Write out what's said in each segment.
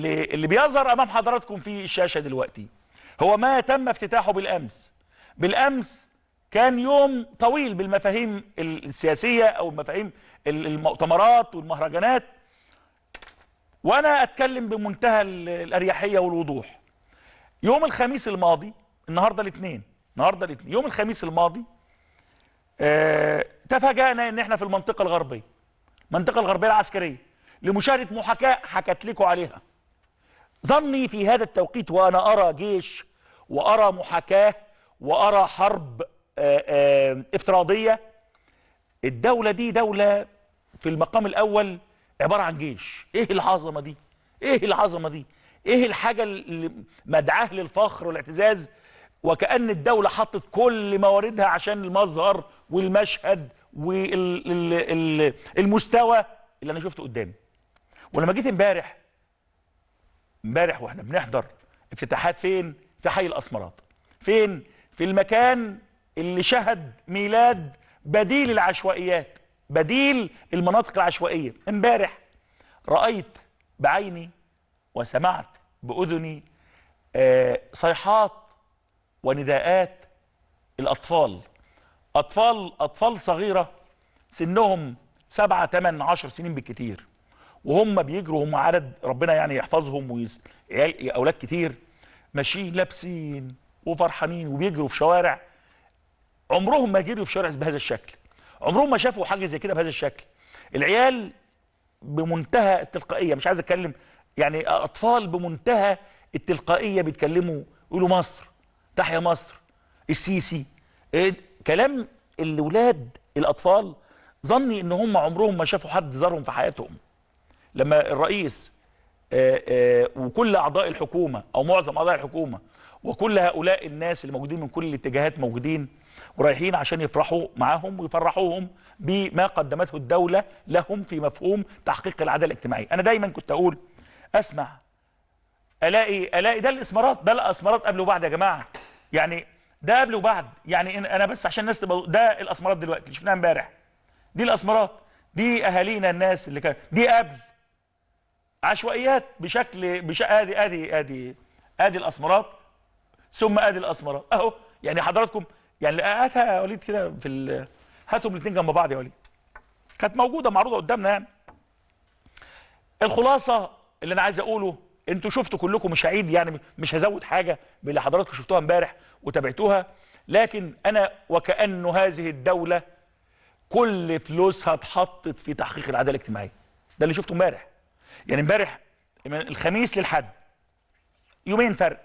اللي بيظهر امام حضراتكم في الشاشه دلوقتي هو ما تم افتتاحه بالامس بالامس كان يوم طويل بالمفاهيم السياسيه او المفاهيم المؤتمرات والمهرجانات وانا اتكلم بمنتهى الاريحيه والوضوح يوم الخميس الماضي النهارده الاثنين النهارده الاثنين يوم الخميس الماضي آه تفاجئنا ان احنا في المنطقه الغربيه المنطقه الغربيه العسكريه لمشاهده محاكاه حكت لكم عليها ظني في هذا التوقيت وأنا أرى جيش وأرى محاكاة وأرى حرب آه، آه، افتراضية الدولة دي دولة في المقام الأول عبارة عن جيش إيه العظمة دي إيه العظمة دي إيه الحاجة اللي مدعاه للفخر والاعتزاز وكأن الدولة حطت كل مواردها عشان المظهر والمشهد والمستوى اللي أنا شفته قدامي ولما جيت امبارح امبارح واحنا بنحضر افتتاحات فين في حي الاسمرات فين في المكان اللي شهد ميلاد بديل العشوائيات بديل المناطق العشوائيه امبارح رايت بعيني وسمعت باذني آه، صيحات ونداءات الاطفال اطفال اطفال صغيره سنهم سبعة 8 10 سنين بالكتير وهم بيجروا هم عدد ربنا يعني يحفظهم ويز... اولاد كتير ماشيين لابسين وفرحانين وبيجروا في شوارع عمرهم ما جروا في شارع بهذا الشكل عمرهم ما شافوا حاجه زي كده بهذا الشكل العيال بمنتهى التلقائيه مش عايز اتكلم يعني اطفال بمنتهى التلقائيه بيتكلموا يقولوا مصر تحيا مصر السيسي إيه كلام الولاد الاطفال ظني ان هم عمرهم ما شافوا حد زارهم في حياتهم لما الرئيس آه، آه، وكل اعضاء الحكومه او معظم اعضاء الحكومه وكل هؤلاء الناس اللي موجودين من كل الاتجاهات موجودين ورايحين عشان يفرحوا معاهم ويفرحوهم بما قدمته الدوله لهم في مفهوم تحقيق العداله الاجتماعيه انا دايما كنت اقول اسمع الاقي الاقي ده الاسمارات ده الاسمارات قبل وبعد يا جماعه يعني ده قبل وبعد يعني انا بس عشان الناس تبقى ده الاسمارات دلوقتي اللي شفناها امبارح دي الاسمارات دي اهالينا الناس اللي كان دي قبل عشوائيات بشكل بش... ادي ادي ادي ادي الاسمرات ثم ادي الاسمرات اهو يعني حضراتكم يعني هاتها يا وليد كده في ال... هاتهم الاثنين جنب بعض يا وليد كانت موجوده معروضه قدامنا يعني الخلاصه اللي انا عايز اقوله انتوا شفتوا كلكم مش هعيد يعني مش هزود حاجه من اللي حضراتكم شفتوها امبارح وتابعتوها لكن انا وكانه هذه الدوله كل فلوسها اتحطت في تحقيق العداله الاجتماعيه ده اللي شفته امبارح يعني امبارح الخميس للحد يومين فرق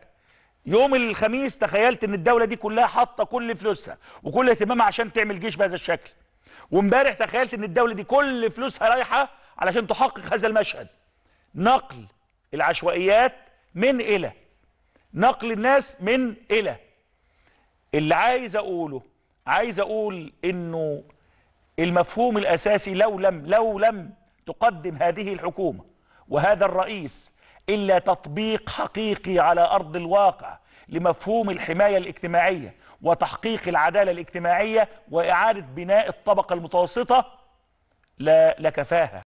يوم الخميس تخيلت ان الدوله دي كلها حاطه كل فلوسها وكل اهتمامها عشان تعمل جيش بهذا الشكل وامبارح تخيلت ان الدوله دي كل فلوسها رايحه علشان تحقق هذا المشهد نقل العشوائيات من الى نقل الناس من الى اللي عايز اقوله عايز اقول انه المفهوم الاساسي لو لم لو لم تقدم هذه الحكومه وهذا الرئيس إلا تطبيق حقيقي على أرض الواقع لمفهوم الحماية الاجتماعية وتحقيق العدالة الاجتماعية وإعادة بناء الطبقة المتوسطة لا لكفاها